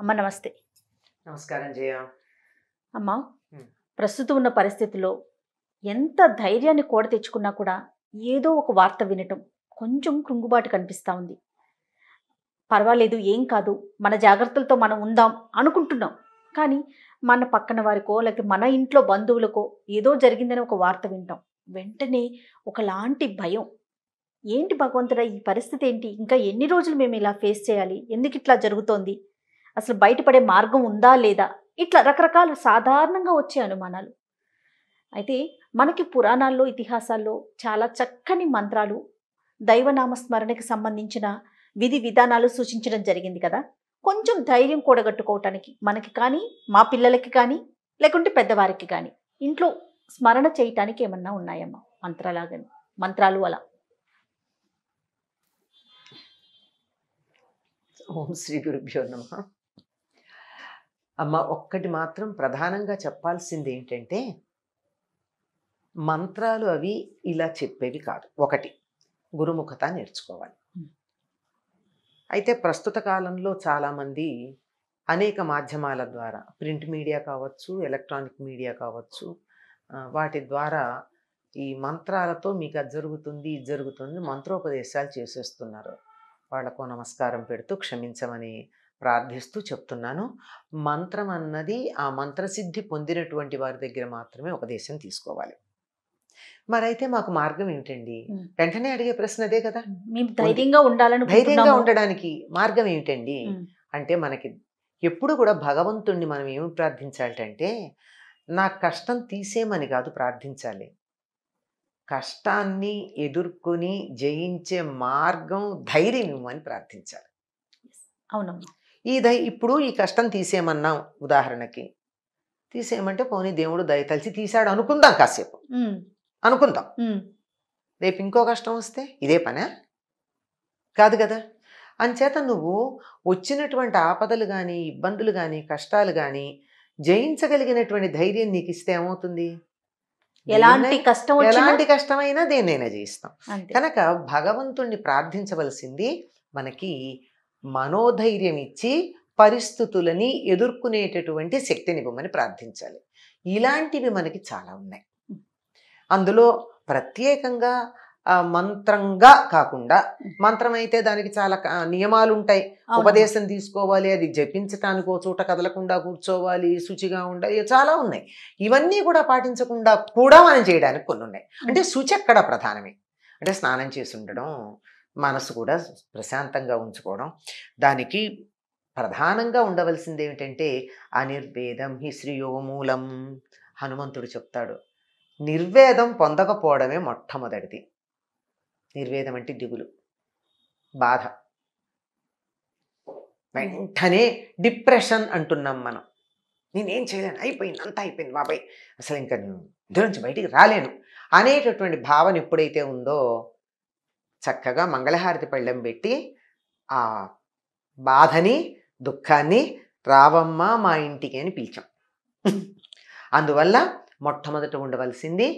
అమ్మ నమస్తే నమస్కారం జయ అమ్మ ప్రస్తుతం ఉన్న పరిస్థితిలో ఎంత ధైర్యాన్ని కూడ తెచ్చుకున్నా కూడా ఏదో ఒక వార్త వినటం కొంచెం కృంగుబాటు కనిపిస్తూ ఉంది పర్వాలేదు ఏం కాదు మన జాగ్రత్తలతో మనం ఉందాం అనుకుంటున్నాం కానీ మన పక్కన వారికో లేకపోతే మన ఇంట్లో బంధువులకో ఏదో జరిగిందని ఒక వార్త వింటాం వెంటనే ఒకలాంటి భయం ఏంటి భగవంతుడా ఈ పరిస్థితి ఏంటి ఇంకా ఎన్ని రోజులు మేము ఇలా ఫేస్ చేయాలి ఎందుకు ఇట్లా జరుగుతోంది అసలు బయటపడే మార్గం ఉందా లేదా ఇట్లా రకరకాల సాధారణంగా వచ్చే అనుమానాలు అయితే మనకి పురాణాల్లో ఇతిహాసాల్లో చాలా చక్కని మంత్రాలు దైవనామ స్మరణకి సంబంధించిన విధి విధానాలు సూచించడం జరిగింది కదా కొంచెం ధైర్యం కూడగట్టుకోవటానికి మనకి కానీ మా పిల్లలకి కానీ లేకుంటే పెద్దవారికి కానీ ఇంట్లో స్మరణ చేయటానికి ఏమన్నా ఉన్నాయమ్మా మంత్రాలాగని మంత్రాలు అలా ఓం శ్రీ గురుభ్యో నమ అమ్మ ఒక్కటి మాత్రం ప్రధానంగా చెప్పాల్సింది ఏంటంటే మంత్రాలు అవి ఇలా చెప్పేవి కాదు ఒకటి గురుముఖత నేర్చుకోవాలి అయితే ప్రస్తుత కాలంలో చాలామంది అనేక మాధ్యమాల ద్వారా ప్రింట్ మీడియా కావచ్చు ఎలక్ట్రానిక్ మీడియా కావచ్చు వాటి ద్వారా ఈ మంత్రాలతో మీకు అది జరుగుతుంది ఇది జరుగుతుంది మంత్రోపదేశాలు చేసేస్తున్నారు వాళ్ళకు నమస్కారం పెడుతూ క్షమించమని ప్రార్థిస్తూ చెప్తున్నాను మంత్రం అన్నది ఆ మంత్రసిద్ధి పొందినటువంటి వారి దగ్గర మాత్రమే ఉపదేశం తీసుకోవాలి మరైతే మాకు మార్గం ఏమిటండి వెంటనే అడిగే ప్రశ్న అదే కదా ధైర్యంగా ఉండాలని ధైర్యంగా ఉండడానికి మార్గం ఏమిటండి అంటే మనకి ఎప్పుడు కూడా భగవంతుణ్ణి మనం ఏమి ప్రార్థించాలంటే నా కష్టం తీసేమని కాదు ప్రార్థించాలి కష్టాన్ని ఎదుర్కొని జయించే మార్గం ధైర్యం ఇవ్వమని ప్రార్థించాలి అవునమ్మా ఈ దయ ఇప్పుడు ఈ కష్టం తీసేయమన్నాం ఉదాహరణకి తీసేయమంటే పోనీ దేవుడు దయ తలిచి తీశాడు అనుకుందాం కాసేపు అనుకుందాం రేపు ఇంకో కష్టం వస్తే ఇదే పనే కాదు కదా అంచేత నువ్వు వచ్చినటువంటి ఆపదలు కానీ ఇబ్బందులు కానీ కష్టాలు కానీ జయించగలిగినటువంటి ధైర్యం నీకు ఇస్తే ఏమవుతుంది ఎలాంటి కష్టం ఎలాంటి కష్టమైనా దేన్నైనా జయిస్తాం కనుక భగవంతుణ్ణి ప్రార్థించవలసింది మనకి మనోధైర్యం ఇచ్చి పరిస్థితులని ఎదుర్కొనేటటువంటి శక్తినివ్వమని ప్రార్థించాలి ఇలాంటివి మనకి చాలా ఉన్నాయి అందులో ప్రత్యేకంగా మంత్రంగా కాకుండా మంత్రం అయితే దానికి చాలా నియమాలు ఉంటాయి ఉపదేశం తీసుకోవాలి అది జపించటానికి ఓ చోట కదలకుండా కూర్చోవాలి శుచిగా ఉండాలి చాలా ఉన్నాయి ఇవన్నీ కూడా పాటించకుండా కూడా మనం చేయడానికి కొన్ని ఉన్నాయి అంటే శుచి ఎక్కడ ప్రధానమే అంటే స్నానం చేసి ఉండడం మనసు కూడా ప్రశాంతంగా ఉంచుకోవడం దానికి ప్రధానంగా ఉండవలసింది ఏమిటంటే అనిర్వేదం హి మూలం హనుమంతుడు చెప్తాడు నిర్వేదం పొందకపోవడమే మొట్టమొదటిది నిర్వేదం అంటే దిగులు బాధ వెంటనే డిప్రెషన్ అంటున్నాం మనం నేనేం చేయలేను అయిపోయింది అంతా అయిపోయింది బాబాయ్ అసలు ఇంకా నేను నుంచి బయటికి రాలేను అనేటటువంటి భావన ఎప్పుడైతే ఉందో చక్కగా మంగళహారతి పళ్ళెం పెట్టి ఆ బాధని దుఃఖాన్ని రావమ్మ మా ఇంటికి అని పిలిచాం అందువల్ల మొట్టమొదట ఉండవలసింది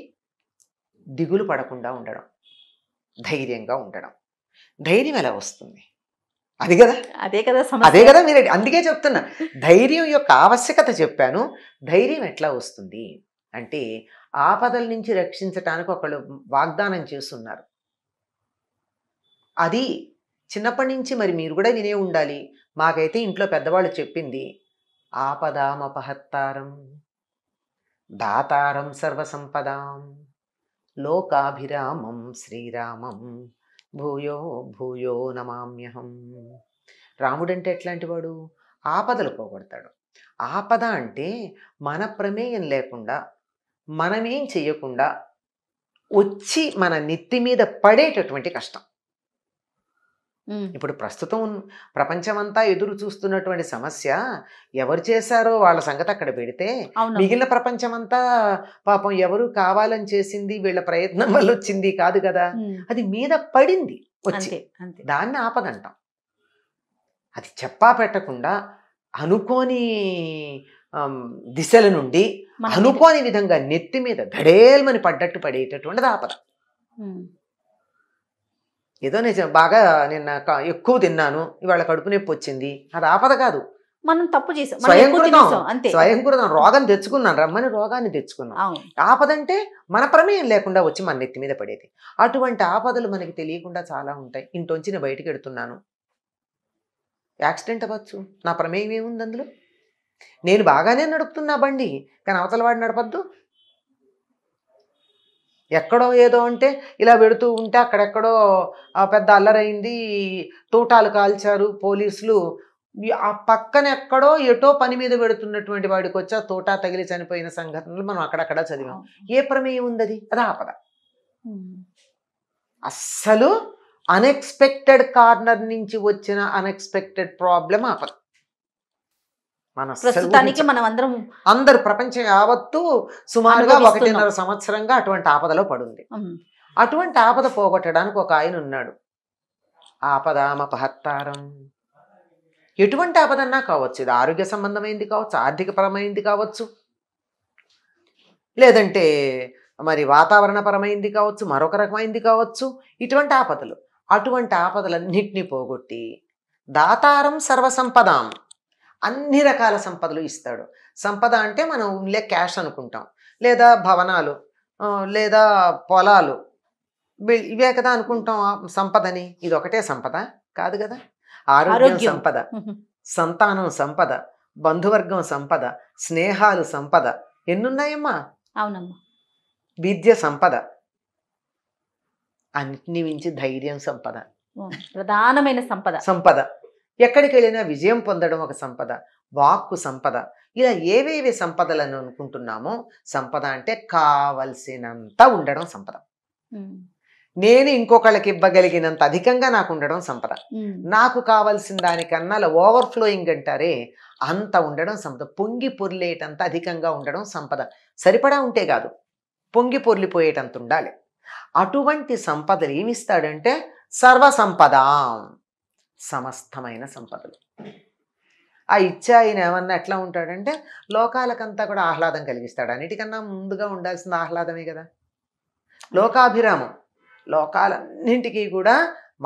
దిగులు పడకుండా ఉండడం ధైర్యంగా ఉండడం ధైర్యం ఎలా వస్తుంది అది కదా అదే కదా అదే కదా మీరు అందుకే చెప్తున్నా ధైర్యం యొక్క ఆవశ్యకత చెప్పాను ధైర్యం ఎట్లా వస్తుంది అంటే ఆపదల నుంచి రక్షించడానికి ఒకళ్ళు వాగ్దానం చేస్తున్నారు అది చిన్నప్పటి నుంచి మరి మీరు కూడా వినే ఉండాలి మాకైతే ఇంట్లో పెద్దవాళ్ళు చెప్పింది ఆపదామపహత్తారం దాతారం సర్వసంపదాం లోకాభిరామం శ్రీరామం భూయో భూయో నమామ్యహం రాముడంటే ఎట్లాంటి వాడు ఆపదలు పోగొడతాడు ఆపద అంటే మన ప్రమేయం లేకుండా మనమేం చెయ్యకుండా వచ్చి మన నెత్తి మీద పడేటటువంటి కష్టం ఇప్పుడు ప్రస్తుతం ప్రపంచమంతా ఎదురు చూస్తున్నటువంటి సమస్య ఎవరు చేశారో వాళ్ళ సంగతి అక్కడ పెడితే మిగిలిన ప్రపంచమంతా పాపం ఎవరు కావాలని చేసింది వీళ్ళ ప్రయత్నం వల్ల వచ్చింది కాదు కదా అది మీద పడింది వచ్చి దాన్ని ఆపదంటాం అది చెప్పా పెట్టకుండా అనుకోని దిశల నుండి అనుకోని విధంగా నెత్తి మీద ధడేల్మని పడ్డట్టు పడేటటువంటిది ఆపద ఏదో నేను బాగా నిన్న ఎక్కువ తిన్నాను ఇవాళ కడుపు నొప్పి వచ్చింది అది ఆపద కాదు మనం తప్పు చేసాం స్వయంకృతం స్వయంకృతం రోగం తెచ్చుకున్నాను రమ్మని రోగాన్ని తెచ్చుకున్నాం ఆపదంటే మన ప్రమేయం లేకుండా వచ్చి మన నెత్తి మీద పడేది అటువంటి ఆపదలు మనకి తెలియకుండా చాలా ఉంటాయి ఇంటొంచి నేను బయటికి వెడుతున్నాను యాక్సిడెంట్ అవ్వచ్చు నా ప్రమేయం ఏముంది అందులో నేను బాగానే నడుపుతున్నా బండి కానీ అవతల వాడు నడపద్దు ఎక్కడో ఏదో అంటే ఇలా పెడుతూ ఉంటే అక్కడెక్కడో పెద్ద అల్లరైంది తోటాలు కాల్చారు పోలీసులు ఆ పక్కన ఎక్కడో ఎటో పని మీద పెడుతున్నటువంటి వాడికి వచ్చి ఆ తోటా తగిలి చనిపోయిన సంఘటనలు మనం అక్కడక్కడ చదివాం ఏ ప్రమేయం ఉంది అది అది ఆపద అస్సలు అన్ఎక్స్పెక్టెడ్ కార్నర్ నుంచి వచ్చిన అన్ఎక్స్పెక్టెడ్ ప్రాబ్లం ఆపద మన ప్రస్తుతానికి మనం అందరం అందరు ప్రపంచం యావత్తు సుమారుగా ఒకటిన్నర సంవత్సరంగా అటువంటి ఆపదలో పడుంది అటువంటి ఆపద పోగొట్టడానికి ఒక ఆయన ఉన్నాడు ఆపదామపహత్తారం ఎటువంటి ఆపదన్నా కావచ్చు ఇది ఆరోగ్య సంబంధమైంది కావచ్చు ఆర్థికపరమైంది కావచ్చు లేదంటే మరి వాతావరణపరమైంది కావచ్చు మరొక రకమైంది కావచ్చు ఇటువంటి ఆపదలు అటువంటి ఆపదలన్నింటినీ పోగొట్టి దాతారం సర్వసంపదాం అన్ని రకాల సంపదలు ఇస్తాడు సంపద అంటే మనం ఉండే క్యాష్ అనుకుంటాం లేదా భవనాలు లేదా పొలాలు ఇవే కదా అనుకుంటాం సంపదని ఇది ఒకటే సంపద కాదు కదా ఆరోగ్యం సంపద సంతానం సంపద బంధువర్గం సంపద స్నేహాలు సంపద ఎన్నున్నాయమ్మా అవునమ్మా విద్య సంపద అన్నిటిని మించి ధైర్యం సంపద ప్రధానమైన సంపద సంపద ఎక్కడికి వెళ్ళినా విజయం పొందడం ఒక సంపద వాక్కు సంపద ఇలా ఏవేవి సంపదలను అనుకుంటున్నామో సంపద అంటే కావలసినంత ఉండడం సంపద నేను ఇంకొకళ్ళకి ఇవ్వగలిగినంత అధికంగా నాకు ఉండడం సంపద నాకు కావాల్సిన దానికన్నా ఓవర్ ఫ్లోయింగ్ అంటారే అంత ఉండడం సంపద పొంగి పొర్లేటంత అధికంగా ఉండడం సంపద సరిపడా ఉంటే కాదు పొంగి పొర్లిపోయేటంత ఉండాలి అటువంటి సంపదలు ఏమిస్తాడంటే సర్వసంపద సమస్తమైన సంపదలు ఆ ఇచ్చ ఆయన ఏమన్నా ఎట్లా ఉంటాడంటే లోకాలకంతా కూడా ఆహ్లాదం కలిగిస్తాడు అన్నిటికన్నా ముందుగా ఉండాల్సింది ఆహ్లాదమే కదా లోకాభిరామం లోకాలన్నింటికీ కూడా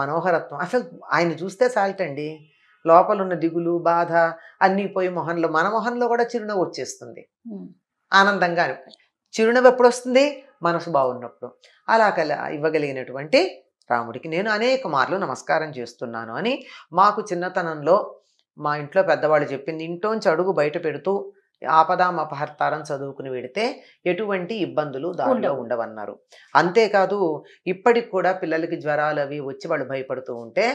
మనోహరత్వం అసలు ఆయన చూస్తే సాల్టండి లోపలున్న దిగులు బాధ అన్నీ పోయి మొహంలో మన మొహంలో కూడా చిరునవ్వు వచ్చేస్తుంది ఆనందంగా చిరునవ్వు ఎప్పుడు వస్తుంది మనసు బాగున్నప్పుడు అలా కల ఇవ్వగలిగినటువంటి రాముడికి నేను అనేక మార్లు నమస్కారం చేస్తున్నాను అని మాకు చిన్నతనంలో మా ఇంట్లో పెద్దవాళ్ళు చెప్పింది ఇంట్లోంచి అడుగు బయట పెడుతూ ఆపదామపహర్తారం చదువుకుని వెడితే ఎటువంటి ఇబ్బందులు దానిలో ఉండవన్నారు అంతేకాదు ఇప్పటికి కూడా పిల్లలకి జ్వరాలు అవి వచ్చి వాళ్ళు భయపడుతూ ఉంటే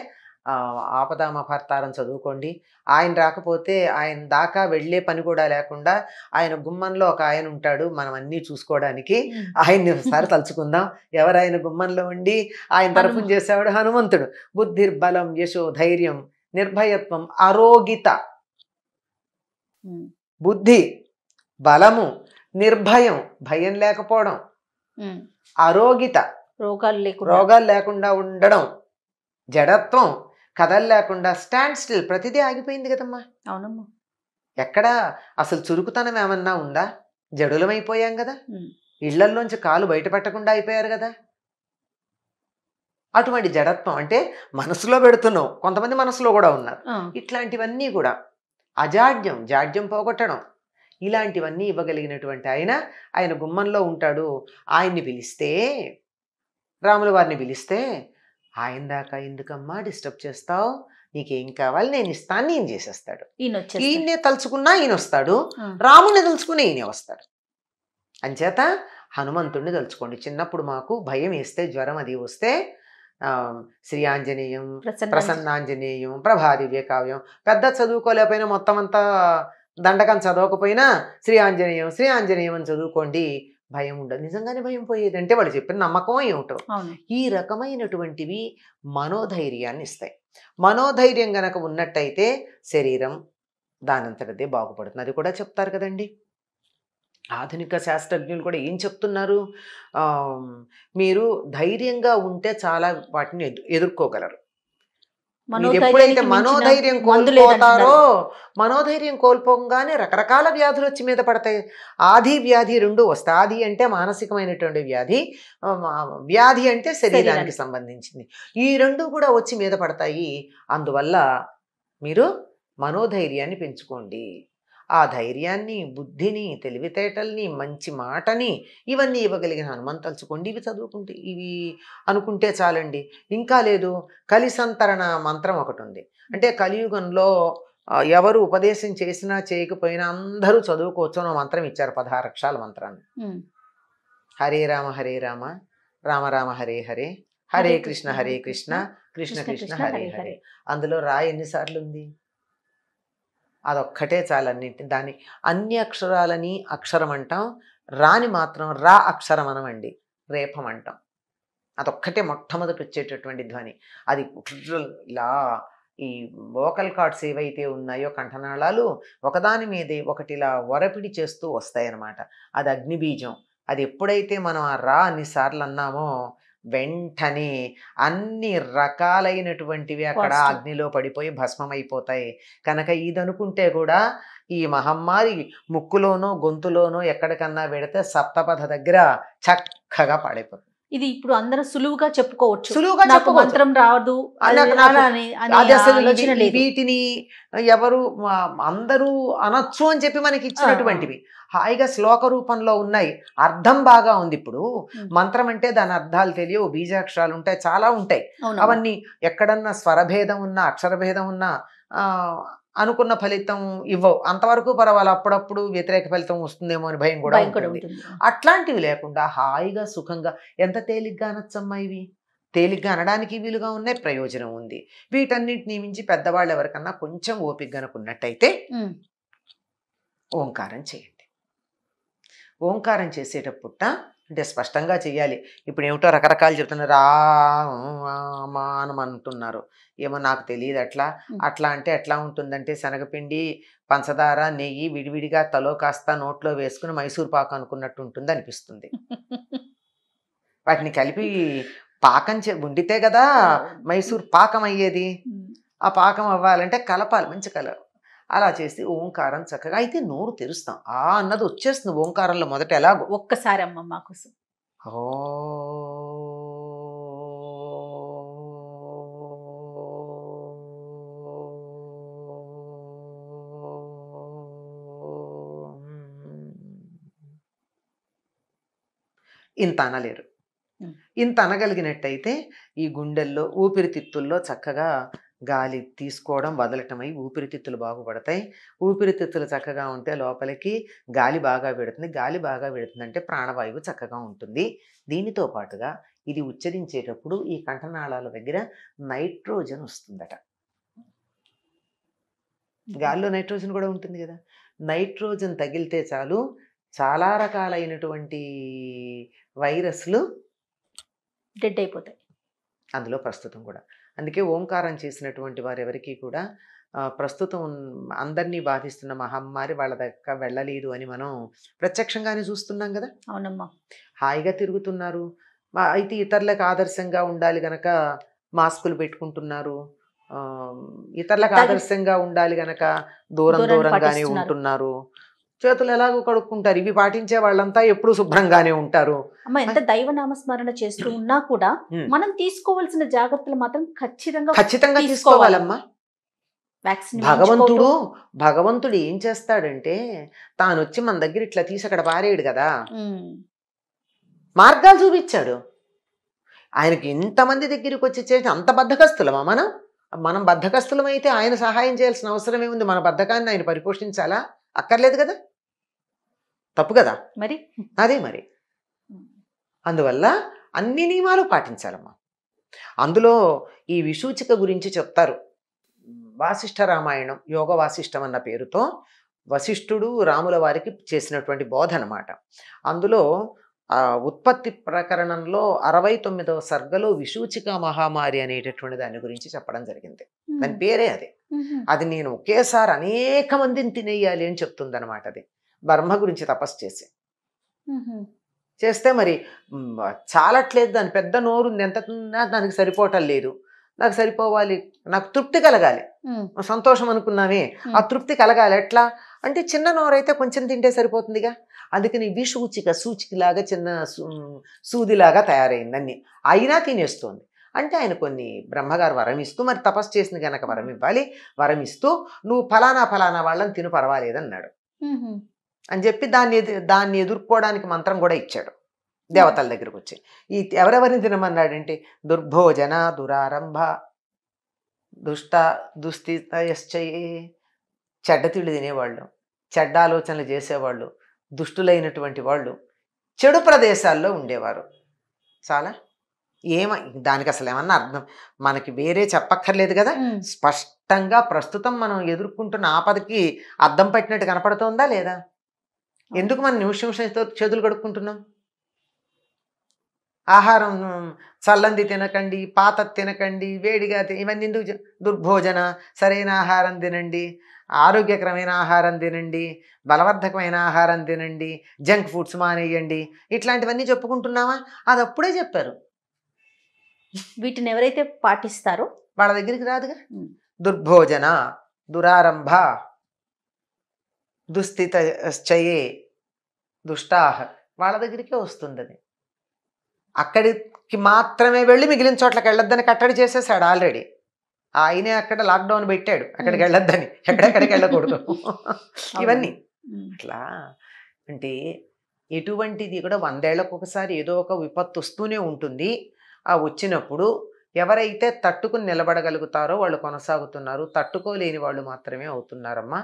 ఆపదామ భర్తారం చదువుకోండి ఆయన రాకపోతే ఆయన దాకా వెళ్ళే పని కూడా లేకుండా ఆయన గుమ్మంలో ఒక ఆయన ఉంటాడు మనం అన్నీ చూసుకోవడానికి ఆయన్ని ఒకసారి తలుచుకుందాం ఎవరైనా గుమ్మంలో ఉండి ఆయన తరఫున చేసేవాడు హనుమంతుడు బుద్ధిర్బలం యశో ధైర్యం నిర్భయత్వం ఆరోగిత బుద్ధి బలము నిర్భయం భయం లేకపోవడం ఆరోగిత రోగాలు రోగాలు లేకుండా ఉండడం జడత్వం కథలు లేకుండా స్టాండ్ స్టిల్ ప్రతిదీ ఆగిపోయింది కదమ్మా అవునమ్మా ఎక్కడా అసలు చురుకుతనం ఏమన్నా ఉందా జడులమైపోయాం కదా ఇళ్లల్లోంచి కాలు బయట పెట్టకుండా అయిపోయారు కదా అటువంటి జడత్వం అంటే మనసులో పెడుతున్నాం కొంతమంది మనసులో కూడా ఉన్నారు ఇట్లాంటివన్నీ కూడా అజాడ్యం జాడ్యం పోగొట్టడం ఇలాంటివన్నీ ఇవ్వగలిగినటువంటి ఆయన ఆయన గుమ్మంలో ఉంటాడు ఆయన్ని పిలిస్తే రాముల వారిని పిలిస్తే ఆయన దాకా ఎందుకమ్మా డిస్టర్బ్ చేస్తావు నీకేం కావాలి నేను ఇస్తాను ఏం చేసేస్తాడు ఈయన తలుచుకున్నా ఈయన వస్తాడు రాముని తలుచుకున్నా ఈయనే వస్తాడు అంచేత హనుమంతుడిని తలుచుకోండి చిన్నప్పుడు మాకు భయం వేస్తే జ్వరం అది వస్తే శ్రీ ఆంజనేయం ప్రసన్నాంజనేయం ప్రభాదివ్య కావ్యం పెద్ద చదువుకోలేకపోయినా మొత్తం అంతా దండకం చదవకపోయినా శ్రీ ఆంజనేయం శ్రీ ఆంజనేయం అని చదువుకోండి భయం ఉండదు నిజంగానే భయం పోయేది అంటే వాళ్ళు చెప్పిన నమ్మకం ఏమిటో ఈ రకమైనటువంటివి మనోధైర్యాన్ని ఇస్తాయి మనోధైర్యం గనక ఉన్నట్టయితే శరీరం దానంతటదే బాగుపడుతుంది అది కూడా చెప్తారు కదండి ఆధునిక శాస్త్రజ్ఞులు కూడా ఏం చెప్తున్నారు మీరు ధైర్యంగా ఉంటే చాలా వాటిని ఎదుర్కోగలరు ఎప్పుడైతే మనోధైర్యం కోల్పోతారో మనోధైర్యం కోల్పోగానే రకరకాల వ్యాధులు వచ్చి మీద పడతాయి ఆది వ్యాధి రెండు వస్తాయి ఆది అంటే మానసికమైనటువంటి వ్యాధి వ్యాధి అంటే శరీరానికి సంబంధించింది ఈ రెండు కూడా వచ్చి మీద పడతాయి అందువల్ల మీరు మనోధైర్యాన్ని పెంచుకోండి ఆ ధైర్యాన్ని బుద్ధిని తెలివితేటల్ని మంచి మాటని ఇవన్నీ ఇవ్వగలిగిన హనుమాన్ తలుచుకోండి ఇవి చదువుకుంటే ఇవి అనుకుంటే చాలండి ఇంకా లేదు కలిసంతరణ మంత్రం ఒకటి ఉంది అంటే కలియుగంలో ఎవరు ఉపదేశం చేసినా చేయకపోయినా అందరూ చదువుకోవచ్చు అని మంత్రం ఇచ్చారు పదహారు అక్షరాల మంత్రాన్ని హరే రామ హరే రామ రామ రామ హరే హరే హరే కృష్ణ హరే కృష్ణ కృష్ణ కృష్ణ హరే హరే అందులో రా ఎన్నిసార్లు ఉంది అదొక్కటే చాలన్నింటి దాని అన్ని అక్షరాలని అక్షరం అంటాం రాని మాత్రం రా అక్షరం అనమండి రేపం అంటాం అదొక్కటే మొట్టమొదటి వచ్చేటటువంటి ధ్వని అది ఇలా ఈ వోకల్ కార్డ్స్ ఏవైతే ఉన్నాయో కంఠనాళాలు ఒకదాని మీదే ఒకటిలా వరపిడి చేస్తూ వస్తాయన్నమాట అది అగ్నిబీజం అది ఎప్పుడైతే మనం ఆ రా అన్నిసార్లు అన్నామో వెంటనే అన్ని రకాలైనటువంటివి అక్కడ అగ్నిలో పడిపోయి భస్మమైపోతాయి కనుక ఇదనుకుంటే కూడా ఈ మహమ్మారి ముక్కులోనో గొంతులోనో ఎక్కడికన్నా పెడితే సప్తపథ దగ్గర చక్కగా పడిపోతుంది ఇది ఇప్పుడు అందరూ సులువుగా చెప్పుకోవచ్చు సులువుగా నాకు మంత్రం రాదు వీటిని ఎవరు అందరూ అనొచ్చు అని చెప్పి మనకి ఇచ్చినటువంటివి హాయిగా శ్లోక రూపంలో ఉన్నాయి అర్థం బాగా ఉంది ఇప్పుడు మంత్రం అంటే దాని అర్థాలు తెలియవు బీజాక్షరాలు ఉంటాయి చాలా ఉంటాయి అవన్నీ ఎక్కడన్నా స్వరభేదం ఉన్నా అక్షరభేదం ఉన్నా అనుకున్న ఫలితం ఇవ్వవు అంతవరకు పర్వాలి అప్పుడప్పుడు వ్యతిరేక ఫలితం వస్తుందేమో అని భయం కూడా అట్లాంటివి లేకుండా హాయిగా సుఖంగా ఎంత తేలిగ్గా అనొచ్చమ్మా ఇవి తేలిగ్గా అనడానికి వీలుగా ఉన్నాయి ప్రయోజనం ఉంది వీటన్నిటిని మించి పెద్దవాళ్ళు ఎవరికన్నా కొంచెం ఓపిక అనుకున్నట్టయితే ఓంకారం చేయండి ఓంకారం చేసేటప్పుట అంటే స్పష్టంగా చేయాలి ఇప్పుడు ఏమిటో రకరకాలు చెప్తున్నారు అమ్మా అని అంటున్నారు ఏమో నాకు తెలియదు అట్లా అట్లా అంటే ఎట్లా ఉంటుందంటే శనగపిండి పంచదార నెయ్యి విడివిడిగా తలో కాస్త నోట్లో వేసుకుని మైసూర్ పాకు అనుకున్నట్టు ఉంటుంది అనిపిస్తుంది వాటిని కలిపి పాకం వండితే కదా మైసూర్ పాకం అయ్యేది ఆ పాకం అవ్వాలంటే కలపాలి మంచి కలర్ అలా చేసి ఓంకారం చక్కగా అయితే నోరు తెరుస్తాం ఆ అన్నది వచ్చేస్తుంది ఓంకారంలో మొదట ఎలాగో ఒక్కసారి అమ్మమ్మ కోసం ఇంత అనలేరు ఇంత అనగలిగినట్టయితే ఈ గుండెల్లో ఊపిరితిత్తుల్లో చక్కగా గాలి తీసుకోవడం వదలటమై ఊపిరితిత్తులు బాగుపడతాయి ఊపిరితిత్తులు చక్కగా ఉంటే లోపలికి గాలి బాగా పెడుతుంది గాలి బాగా పెడుతుందంటే ప్రాణవాయువు చక్కగా ఉంటుంది దీనితో పాటుగా ఇది ఉచ్చరించేటప్పుడు ఈ కంఠనాళాల దగ్గర నైట్రోజన్ వస్తుందట గాలిలో నైట్రోజన్ కూడా ఉంటుంది కదా నైట్రోజన్ తగిలితే చాలు చాలా రకాలైనటువంటి వైరస్లు డెడ్ అయిపోతాయి అందులో ప్రస్తుతం కూడా అందుకే ఓంకారం చేసినటువంటి వారు ఎవరికి కూడా ప్రస్తుతం అందరినీ బాధిస్తున్న మహమ్మారి వాళ్ళ దగ్గర వెళ్ళలేదు అని మనం ప్రత్యక్షంగానే చూస్తున్నాం కదా అవునమ్మా హాయిగా తిరుగుతున్నారు అయితే ఇతరులకు ఆదర్శంగా ఉండాలి గనక మాస్కులు పెట్టుకుంటున్నారు ఇతరులకు ఆదర్శంగా ఉండాలి గనక దూరం దూరంగానే ఉంటున్నారు చేతులు ఎలాగో కడుక్కుంటారు ఇవి పాటించే వాళ్ళంతా ఎప్పుడు శుభ్రంగానే ఉంటారు అమ్మ ఎంత దైవ నామస్మరణ చేస్తూ ఉన్నా కూడా మనం తీసుకోవాల్సిన జాగ్రత్తలు మాత్రం ఖచ్చితంగా ఖచ్చితంగా తీసుకోవాలమ్మా భగవంతుడు భగవంతుడు ఏం చేస్తాడంటే తాను వచ్చి మన దగ్గర ఇట్లా తీసి అక్కడ పారేయడు కదా మార్గాలు చూపించాడు ఆయనకి ఇంతమంది దగ్గరికి వచ్చి చేసి అంత బద్ధకస్తులమా మనం మనం బద్ధకస్తులమైతే ఆయన సహాయం చేయాల్సిన అవసరం ఏముంది మన బద్ధకాన్ని ఆయన పరిపోషించాలా అక్కర్లేదు కదా తప్పు కదా మరి అదే మరి అందువల్ల అన్ని నియమాలు పాటించాలమ్మా అందులో ఈ విసూచిక గురించి చెప్తారు వాసిష్ఠ రామాయణం యోగ వాసిష్టం అన్న పేరుతో వశిష్ఠుడు రాముల వారికి చేసినటువంటి బోధ అనమాట అందులో ఉత్పత్తి ప్రకరణంలో అరవై తొమ్మిదవ సర్గలో విసూచిక మహామారి అనేటటువంటి దాని గురించి చెప్పడం జరిగింది దాని పేరే అది అది నేను ఒకేసారి అనేక మందిని తినేయాలి అని చెప్తుంది అనమాట అది బ్రహ్మ గురించి తపస్సు చేసి చేస్తే మరి చాలట్లేదు దాని పెద్ద నోరు ఎంత దానికి సరిపోవటం లేదు నాకు సరిపోవాలి నాకు తృప్తి కలగాలి సంతోషం అనుకున్నామే ఆ తృప్తి కలగాలి ఎట్లా అంటే చిన్న నోరైతే కొంచెం తింటే సరిపోతుందిగా అందుకని విషూచిక సూచికలాగా చిన్న సూదిలాగా తయారైంది అన్ని అయినా తినేస్తోంది అంటే ఆయన కొన్ని బ్రహ్మగారు వరం ఇస్తూ మరి తపస్సు చేసిన గనక వరం ఇవ్వాలి వరం ఇస్తూ నువ్వు ఫలానా ఫలానా వాళ్ళని తిను పర్వాలేదన్నాడు అని చెప్పి దాన్ని దాన్ని ఎదుర్కోవడానికి మంత్రం కూడా ఇచ్చాడు దేవతల దగ్గరకు వచ్చి ఈ ఎవరెవరిని తినమన్నాడంటే దుర్భోజన దురారంభ దుష్ట దుస్థితయశ్చయే చెడ్డ తిళ్ళు తినేవాళ్ళు చెడ్డ ఆలోచనలు చేసేవాళ్ళు దుష్టులైనటువంటి వాళ్ళు చెడు ప్రదేశాల్లో ఉండేవారు చాలా ఏమ దానికి అసలు ఏమన్నా అర్థం మనకి వేరే చెప్పక్కర్లేదు కదా స్పష్టంగా ప్రస్తుతం మనం ఎదుర్కొంటున్న ఆపదకి అర్థం పెట్టినట్టు కనపడుతుందా లేదా ఎందుకు మనం నిమిషం చేతులు కడుక్కుంటున్నాం ఆహారం చల్లంది తినకండి పాత తినకండి వేడిగా ఇవన్నీ ఎందుకు దుర్భోజన సరైన ఆహారం తినండి ఆరోగ్యకరమైన ఆహారం తినండి బలవర్ధకమైన ఆహారం తినండి జంక్ ఫుడ్స్ మానేయండి ఇట్లాంటివన్నీ చెప్పుకుంటున్నావా అది అప్పుడే చెప్పారు వీటిని ఎవరైతే పాటిస్తారో వాళ్ళ దగ్గరికి రాదుగా దుర్భోజన దురారంభ దుస్థిత చయే దుష్టాహ వాళ్ళ దగ్గరికే వస్తుందని అక్కడికి మాత్రమే వెళ్ళి మిగిలిన చోట్లకి వెళ్ళొద్దని కట్టడి చేసేసాడు ఆల్రెడీ ఆయనే అక్కడ లాక్డౌన్ పెట్టాడు అక్కడికి వెళ్ళొద్దని ఎక్కడెక్కడికి వెళ్ళకూడదు ఇవన్నీ అట్లా అంటే ఎటువంటిది కూడా వందేళ్లకు ఒకసారి ఏదో ఒక విపత్తు వస్తూనే ఉంటుంది ఆ వచ్చినప్పుడు ఎవరైతే తట్టుకుని నిలబడగలుగుతారో వాళ్ళు కొనసాగుతున్నారు తట్టుకోలేని వాళ్ళు మాత్రమే అవుతున్నారమ్మా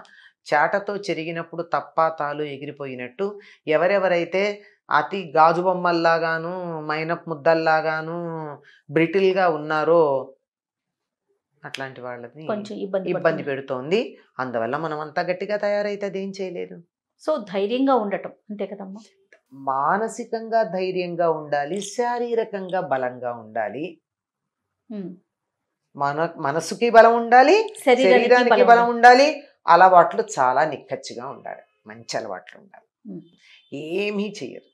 చాటతో చెరిగినప్పుడు తప్ప తాలు ఎగిరిపోయినట్టు ఎవరెవరైతే అతి గాజు బొమ్మల్లాగాను మైనప్ ముద్దల్లాగాను బ్రిటిల్గా ఉన్నారో అట్లాంటి వాళ్ళని కొంచెం ఇబ్బంది ఇబ్బంది పెడుతోంది అందువల్ల మనం అంత గట్టిగా తయారైతే అదేం చేయలేదు సో ధైర్యంగా ఉండటం అంతే కదమ్మా మానసికంగా ధైర్యంగా ఉండాలి శారీరకంగా బలంగా ఉండాలి మన మనసుకి బలం ఉండాలి శరీరానికి బలం ఉండాలి అలవాట్లు చాలా నిక్కచ్చిగా ఉండాలి మంచి అలవాట్లు ఉండాలి ఏమీ చేయరు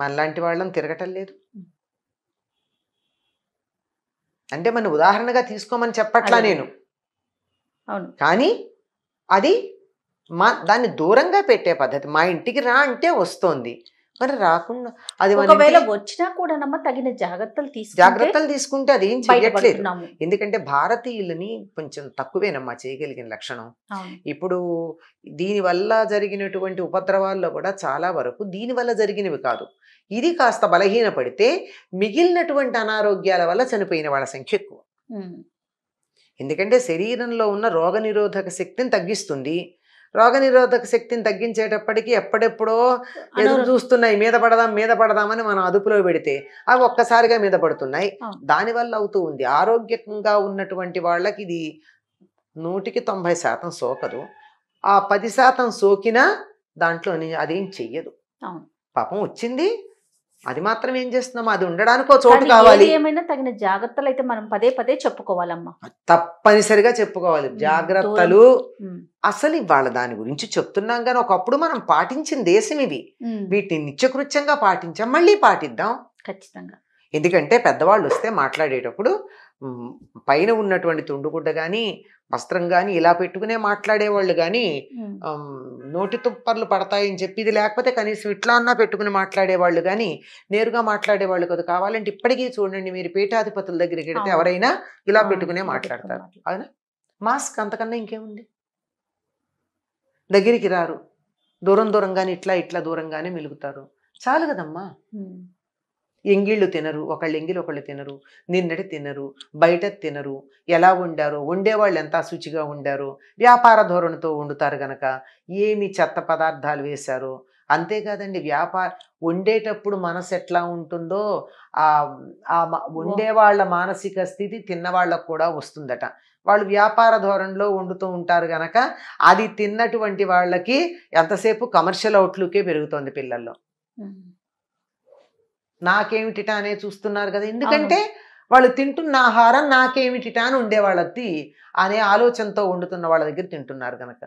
మనలాంటి వాళ్ళం తిరగటం లేదు అంటే మన ఉదాహరణగా తీసుకోమని చెప్పట్లా నేను అవును కానీ అది మా దాన్ని దూరంగా పెట్టే పద్ధతి మా ఇంటికి రా అంటే వస్తోంది మరి రాకుండా అది ఒకవేళ వచ్చినా కూడా తగిన జాగ్రత్తలు తీసుకు జాగ్రత్తలు తీసుకుంటే అది ఏం చేయట్లేదు ఎందుకంటే భారతీయులని కొంచెం తక్కువేనమ్మా చేయగలిగిన లక్షణం ఇప్పుడు దీనివల్ల జరిగినటువంటి ఉపద్రవాల్లో కూడా చాలా వరకు దీనివల్ల జరిగినవి కాదు ఇది కాస్త బలహీన పడితే మిగిలినటువంటి అనారోగ్యాల వల్ల చనిపోయిన వాళ్ళ సంఖ్య ఎక్కువ ఎందుకంటే శరీరంలో ఉన్న రోగనిరోధక శక్తిని తగ్గిస్తుంది రోగనిరోధక శక్తిని తగ్గించేటప్పటికి ఎప్పుడెప్పుడో ఎదురు చూస్తున్నాయి మీద పడదాం మీద పడదామని మనం అదుపులో పెడితే అవి ఒక్కసారిగా మీద పడుతున్నాయి దానివల్ల అవుతూ ఉంది ఆరోగ్యంగా ఉన్నటువంటి వాళ్ళకి ఇది నూటికి తొంభై శాతం సోకదు ఆ పది శాతం సోకినా దాంట్లో అదేం చెయ్యదు పాపం వచ్చింది అది మాత్రం ఏం చేస్తున్నాం అది ఒక చోటు కావాలి ఏమైనా తగిన జాగ్రత్తలు అయితే మనం పదే పదే చెప్పుకోవాలమ్మా తప్పనిసరిగా చెప్పుకోవాలి జాగ్రత్తలు అసలు ఇవాళ దాని గురించి చెప్తున్నాం కానీ ఒకప్పుడు మనం పాటించిన దేశం ఇవి వీటిని నిత్యకృత్యంగా పాటించాం మళ్ళీ పాటిద్దాం ఖచ్చితంగా ఎందుకంటే పెద్దవాళ్ళు వస్తే మాట్లాడేటప్పుడు పైన ఉన్నటువంటి తుండుగుడ్డ కానీ వస్త్రం కానీ ఇలా పెట్టుకునే మాట్లాడేవాళ్ళు కానీ నోటి తుప్పర్లు పడతాయని చెప్పి ఇది లేకపోతే కనీసం ఇట్లా అన్నా పెట్టుకుని మాట్లాడేవాళ్ళు కానీ నేరుగా మాట్లాడేవాళ్ళు కదా కావాలంటే ఇప్పటికీ చూడండి మీరు పీఠాధిపతుల దగ్గరికి వెళితే ఎవరైనా ఇలా పెట్టుకునే మాట్లాడతారు అవునా మాస్క్ అంతకన్నా ఇంకేముంది దగ్గరికి రారు దూరం దూరంగానే ఇట్లా ఇట్లా దూరంగానే మెలుగుతారు చాలు కదమ్మా ఎంగిళ్ళు తినరు ఒకళ్ళు ఎంగిలు ఒకళ్ళు తినరు నిన్నటి తినరు బయట తినరు ఎలా ఉండారో వండేవాళ్ళు ఎంత శుచిగా ఉండారో వ్యాపార ధోరణితో వండుతారు గనక ఏమి చెత్త పదార్థాలు వేశారో అంతేకాదండి వ్యాపార వండేటప్పుడు మనసు ఎట్లా ఉంటుందో ఆ ఆ వండేవాళ్ళ మానసిక స్థితి తిన్నవాళ్ళకు కూడా వస్తుందట వాళ్ళు వ్యాపార ధోరణిలో వండుతూ ఉంటారు గనక అది తిన్నటువంటి వాళ్ళకి ఎంతసేపు కమర్షియల్ అవుట్లుకే పెరుగుతుంది పిల్లల్లో నాకేమిటిట అనే చూస్తున్నారు కదా ఎందుకంటే వాళ్ళు తింటున్న ఆహారం నాకేమిటిట అని ఉండే వాళ్ళది అనే ఆలోచనతో వండుతున్న వాళ్ళ దగ్గర తింటున్నారు కనుక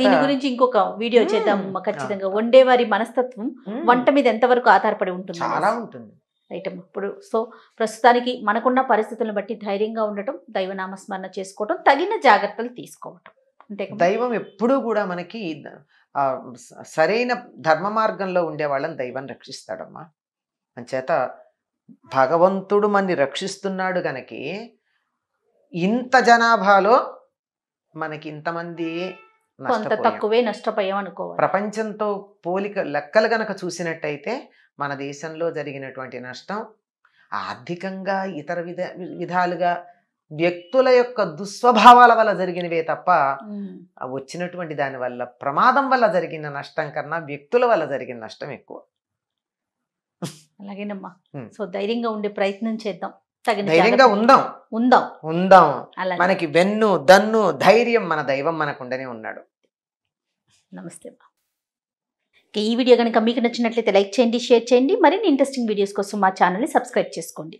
దీని గురించి ఇంకొక వీడియో చేద్దాం ఖచ్చితంగా వండేవారి మనస్తత్వం వంట మీద ఎంతవరకు ఆధారపడి ఉంటుంది చాలా ఉంటుంది రైట్ ఇప్పుడు సో ప్రస్తుతానికి మనకున్న పరిస్థితులను బట్టి ధైర్యంగా ఉండటం దైవనామస్మరణ చేసుకోవటం తగిన జాగ్రత్తలు తీసుకోవటం అంతే దైవం ఎప్పుడూ కూడా మనకి సరైన ధర్మ మార్గంలో ఉండే వాళ్ళని దైవం రక్షిస్తాడమ్మా అంచేత భగవంతుడు మన్ని రక్షిస్తున్నాడు గనకి ఇంత జనాభాలో మనకి ఇంతమంది కొంత తక్కువే నష్టపోయాం ప్రపంచంతో పోలిక లెక్కలు గనక చూసినట్టయితే మన దేశంలో జరిగినటువంటి నష్టం ఆర్థికంగా ఇతర విధ విధాలుగా వ్యక్తుల యొక్క దుస్వభావాల వల్ల జరిగినవే తప్ప వచ్చినటువంటి దాని వల్ల ప్రమాదం వల్ల జరిగిన నష్టం కన్నా వ్యక్తుల వల్ల జరిగిన నష్టం ఎక్కువ అలాగేనమ్మా సో ధైర్యంగా ఉండే ప్రయత్నం చేద్దాం ధైర్యంగా ఉందాం ఉందాం ఉందాం మనకి వెన్ను దన్ను ధైర్యం మన దైవం మనకుండనే ఉన్నాడు నమస్తే ఈ వీడియో కనుక మీకు నచ్చినట్లయితే లైక్ చేయండి షేర్ చేయండి మరిన్ని ఇంట్రెస్టింగ్ వీడియోస్ కోసం మా ఛానల్ని సబ్స్క్రైబ్ చేసుకోండి